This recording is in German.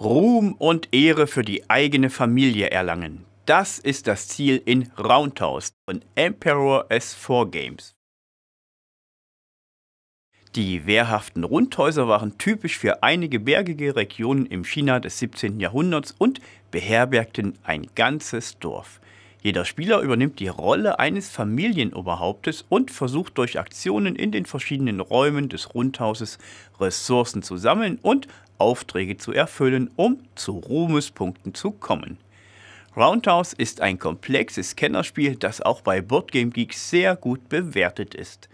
Ruhm und Ehre für die eigene Familie erlangen. Das ist das Ziel in Roundhouse von Emperor S4 Games. Die wehrhaften Rundhäuser waren typisch für einige bergige Regionen im China des 17. Jahrhunderts und beherbergten ein ganzes Dorf. Jeder Spieler übernimmt die Rolle eines Familienoberhauptes und versucht durch Aktionen in den verschiedenen Räumen des Rundhauses Ressourcen zu sammeln und Aufträge zu erfüllen, um zu Ruhmespunkten zu kommen. Roundhouse ist ein komplexes Kennerspiel, das auch bei Boardgame Geek sehr gut bewertet ist.